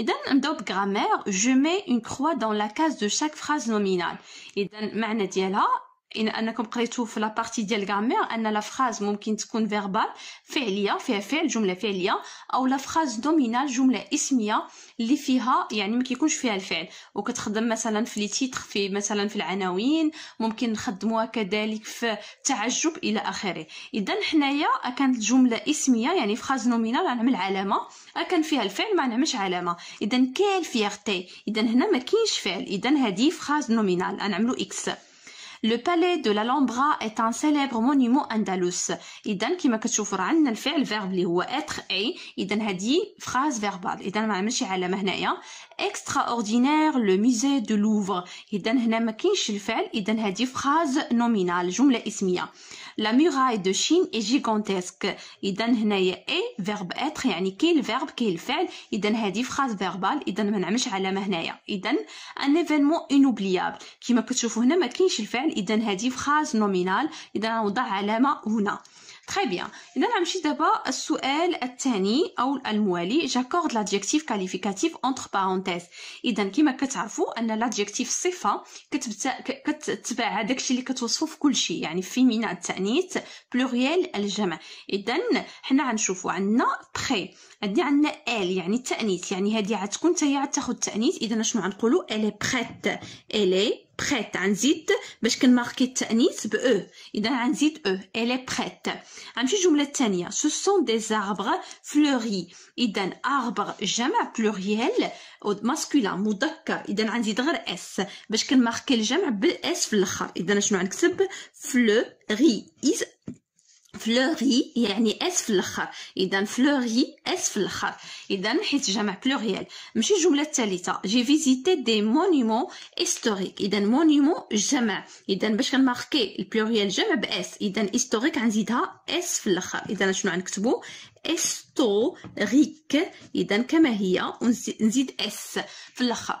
Et dans notre grammaire, je mets une croix dans la case de chaque phrase nominale. Et dans le إن أنكم قريتو في لابارتي ديال غامير أن لا فراز ممكن تكون فيربال فعلية فيها فعل جملة فعلية أو لا فراز دومينال جملة اسمية اللي فيها يعني ما كيكونش فيها الفعل وكتخدم مثلا في لي تيتر في مثلا في العناوين ممكن نخدموها كذلك في تعجب إلى آخره إذا حنايا كانت جملة اسمية يعني فراز نومينال غنعمل علامة كان فيها الفعل ما نعملش علامة إذا كال فيغتي إذا هنا ما كاينش فعل إذا هذه فراز نومينال غنعملو إكس Le palais de l'Alhambra est un célèbre monument andalus. Idan, qui m'a que le fait le verbe li, être et, idan, a phrase verbale. Idan, ma m'a à la Extraordinaire, le musée du Louvre. on n'a m'a qu'inch le fait, a dit phrase nominale, jumla لا مuraille دو شين اي جيغونتيسك اذا هنايا اي فيرب اتر يعني كاين الفيرب كاين الفعل اذا هذه فراز فيربال اذا ما نعملش علامه هنايا اذا ان ايفينمون انوبليابل كما كتشوفوا هنا ما كاينش الفعل اذا هذه فراز نومينال اذا نوضع علامه هنا Très bien. إذا نمشي دابا السؤال الثاني أو الموالي جاكورد لادجيكتيف كاليفيكاتيف أونتر بارونتيز إذا كما كتعرفوا أن لادجيكتيف صفة كتبتا كتتبع هذاكشي اللي كتوصفو في كل شيء يعني فيمينا التأنيث بلوريال الجمع إذا حنا غنشوفوا عندنا بخي غادي عندنا ال يعني التأنيث يعني هذه عتكون تاهي تاخذ التأنيث إذا شنو غنقولوا إلي بخيت إلي بريت غنزيد باش كنماركي التانيث ب او اذا غنزيد او الي بريت غنمشي الجمله الثانيه سو سون دي زاربر فلوري اذا اربر جمع بلوريال ماسكولان مذكر اذا غنزيد غير اس باش كنماركي الجمع بالاس في الاخر اذا شنو غنكتب فلوري از فلوري يعني اس في الاخر اذا فلوري اس في الاخر اذا حيت جمع بلوريال ماشي الجمله الثالثه جي فيزيتي دي مونيمون هيستوريك اذا مونيمون جمع اذا باش كنماركي البلوريال جمع باس اذا هيستوريك غنزيدها اس في الاخر اذا شنو غنكتبو هيستوريك اذا كما هي ونزيد اس في الاخر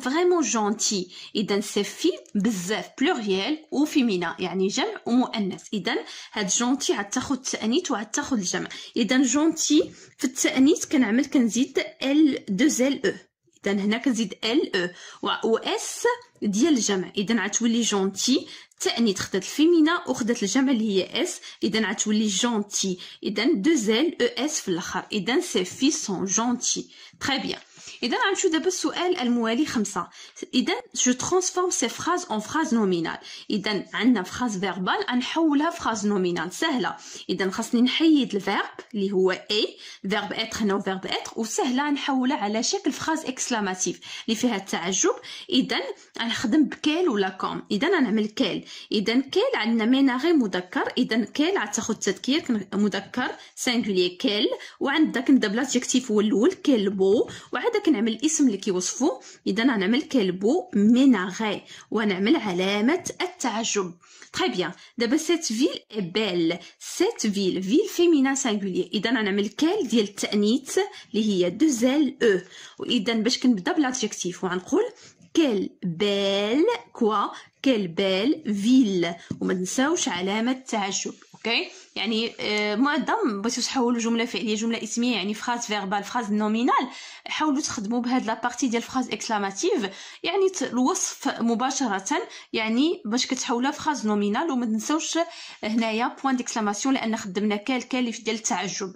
فريمون جونتي اذا سيفي بزاف بلوريال وفيمينا يعني جمع ومؤنث اذا هاد جونتي عاد تاخذ Et وعاد gentil, الجمع اذا جونتي في التانيث كنعمل كنزيد ال دو زل او اذا هنا كنزيد ال او e و اس ديال الجمع اذا عتولي جونتي تاني خدات الفيمينا وخدات الجمع اللي هي اس اذا عتولي جونتي اذا دو زيل او اس في الاخر اذا سي في سون جونتي تري بيان إذا غنمشيو دابا السؤال الموالي خمسة إذا جو ترانسفورم سي فراز أون فراز نومينال إذا عندنا فراز فيربال غنحولها فراز نومينال سهلة إذا خاصني نحيد الفيرب اللي هو إي فيرب إتر هنا وفيرب إتر وسهلة نحولها على شكل فراز إكسلاماتيف اللي فيها التعجب إذا غنخدم بكيل ولا كوم إذا غنعمل كيل إذا كيل عندنا ميناغي مذكر إذا كيل غتاخد تذكير مذكر سانغولي كيل وعندك نبدا بلاجكتيف هو الأول بو وعند هذا كنعمل الاسم اللي كيوصفو اذا غنعمل كلبو ميناغي ونعمل علامه التعجب تري بيان دابا سيت فيل اي بيل سيت فيل فيل فيمينان سانغولير اذا غنعمل كال ديال التانيث اللي هي دو زيل او واذا باش كنبدا بالادجيكتيف وغنقول كيل بيل كوا كيل بيل فيل وما تنساوش علامه التعجب اوكي يعني آه، معظم بغيتو تحولوا جمله فعليه جمله اسميه يعني فراز فيربال فراز نومينال حاولوا تخدموا بهاد لابارتي ديال فراز اكسلاماتيف يعني الوصف مباشره يعني باش كتحولها فراز نومينال وما تنساوش هنايا بوين ديكسلاماسيون لان خدمنا كالكاليف ديال التعجب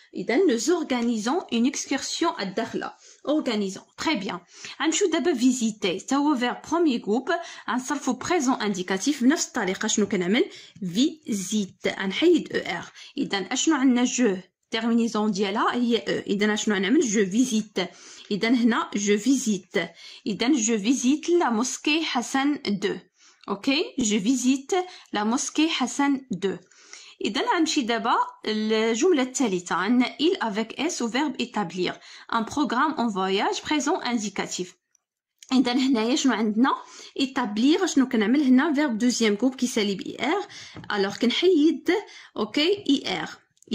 Et donc, nous organisons une excursion à Dakhla. Organisons. Très bien. Un chou d'abord visiter. Ça ouvert premier groupe. Un salf au présent indicatif. Neuf stalé. nous kanamel. Visite. Un haïd er. Et donc, achnou un jeu. Terminaison diala. Yé e. Et donc, Je visite. Et donc, je visite. Et donc, je visite la mosquée Hassan II. Ok? Je visite la mosquée Hassan II et dans l'anchi deba le jumle telitan il avec s au verbe établir un programme en voyage présent indicatif et dans l'heinaj nous établir je nous canamel verbe deuxième groupe qui se ir alors que nous paye ir ok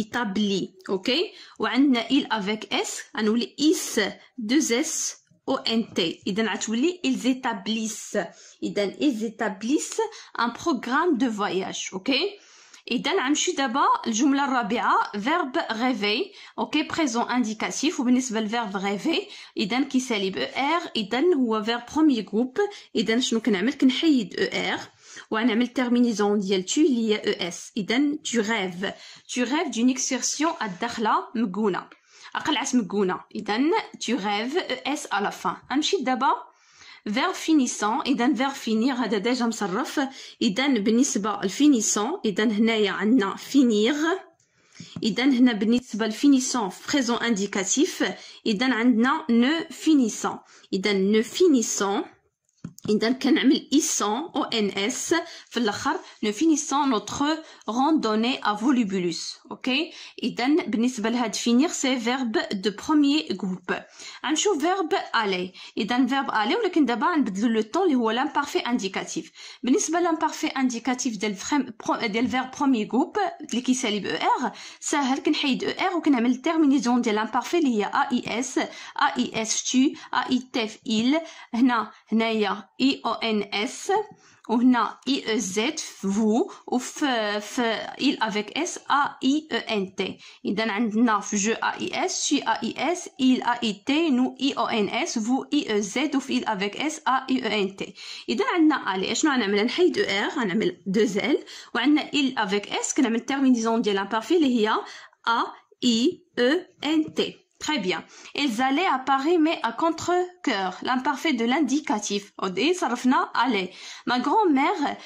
établi ok ou il avec s nous le is deux s ont et dans l'actuel ils établissent ils établissent un programme de voyage ok اذا نمشي دابا الجمله الرابعه فيرب غيفي اوكي بريزون انديكاتيف وبالنسبه للفيرب غيفي اذا كيسالي بو ار e اذا هو فيرب بروميي جروب اذا شنو كنعمل كنحيد او ار ونعمل تيرمينيزون ديال تو اللي هي او e اس اذا تو غيف تو غيف دون اكسيرسيون الداخله مكونه أقلعت مكونه اذا تو غيف او اس على فان نمشي دابا ver finissant et d'un ver finir a déjà mis le finissant et d'un h finir et d'un ne finissant présent indicatif et d'un ne ne finissant et ne finissant et ben kanamel e sont nous finissons notre randonnée à Volubulus ok etan bnisba finir c'est verbe de premier groupe avons chouf verbe aller etan verbe aller nous daba le temps, qui est l'imparfait indicatif bnisba l'imparfait indicatif del verbe premier groupe li kaysali par sahl kanhid er ou kanamel le terminaison dial l'imparfait li hiya ais, i s a tu il na, hna I-O-N-S. ou I-E-Z, vous, ou il avec S, A-I-E-N-T. Et dans un je A-I-S, A-I-S, il A-I-T, nous I-O-N-S, vous I-E-Z, ou il avec S, A-I-E-N-T. Et A, un allez, je on ai R, on a deux L, ou on a il avec S, que nous disons, de a A-I-E-N-T. Très bien. Ils allaient à Paris, mais à contre-cœur. L'imparfait de l'indicatif. allait. Ma grand-mère,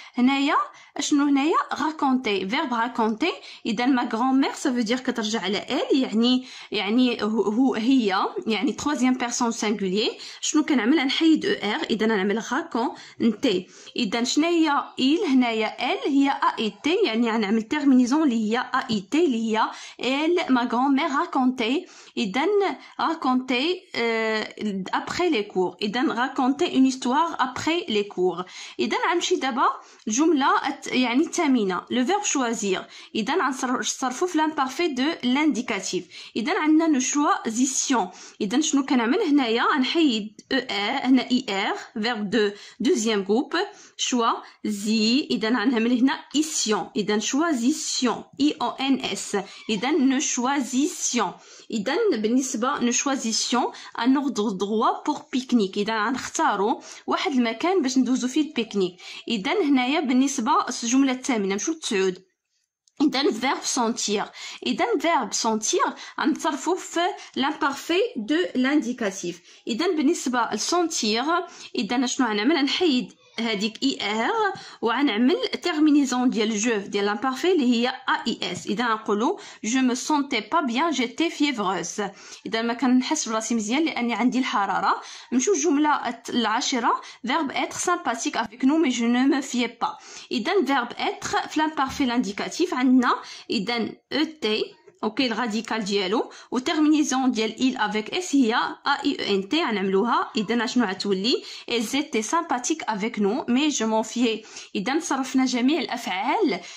اشنو هنايا راكونتي فيرب راكونتي اذا ما غران مير سا فو دير كترجع على ال يعني يعني هو هي يعني ترويزيام بيرسون سينغوليي شنو كنعمل نحيد او e ار اذا نعمل راكونتي اذا هي ال هنايا ال هي ا اي تي يعني غنعمل تيرمينيزون اللي هي ا اي تي اللي هي ال ما غران مير راكونتي اذا راكونتي ابخي لي كور اذا راكونتي اون هيستوار ابخي لي كور اذا غنمشي دابا جمله يعني الثامنه لو فيرب شوازير اذا غنصرفو في لامبارفي دو لانديكاتيف اذا عندنا نو شوا زيسيون اذا شنو كنعمل هنايا نحيد او e, ار هنا اي ار فيرب دو دوزيام غروب شوا زي اذا غنعمل هنا ايسيون اذا شوازيسيون اي او ان اس اذا نو شوازيسيون اذا بالنسبه نو شوازيسيون ان اوردر دووا بور بيكنيك اذا غنختارو واحد المكان باش ندوزو فيه البيكنيك اذا هنايا بالنسبه الجملة الثامنة مشو التسعود اذا فيرب سونتير اذا فيرب سونتير غنتصرفو في لامبارفي دو لانديكاتيف اذا بالنسبه لسونتير اذا شنو غنعمل نحيد هذيك اي ار وغنعمل تيرمينيزون ديال جوف ديال لامبارفي اللي هي ا اي اس اذا نقولوا جو مو سونتي با بيان جيتي فيفروس اذا ما كنحس براسي مزيان لاني عندي الحراره نمشيو الجمله العاشره فيرب اتر سامباتيك افيك نو مي جو نو مو فيي با اذا فيرب اتر في لامبارفي لانديكاتيف عندنا اذا او e تي Ok, le radical dielu. ou terminaison diel-il avec S H A I E N T, un ameloha. Et dans sympathique sympathique avec nous, mais je m'en fiais. Et dans certains jambes,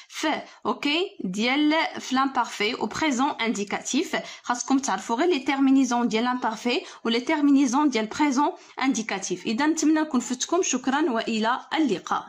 F Ok, diel flamparfait au présent indicatif. Quand vous transformez les terminaisons diel imparfait ou les terminaisons diel présent indicatif. Idan dans le tunnel, qu'on fût ou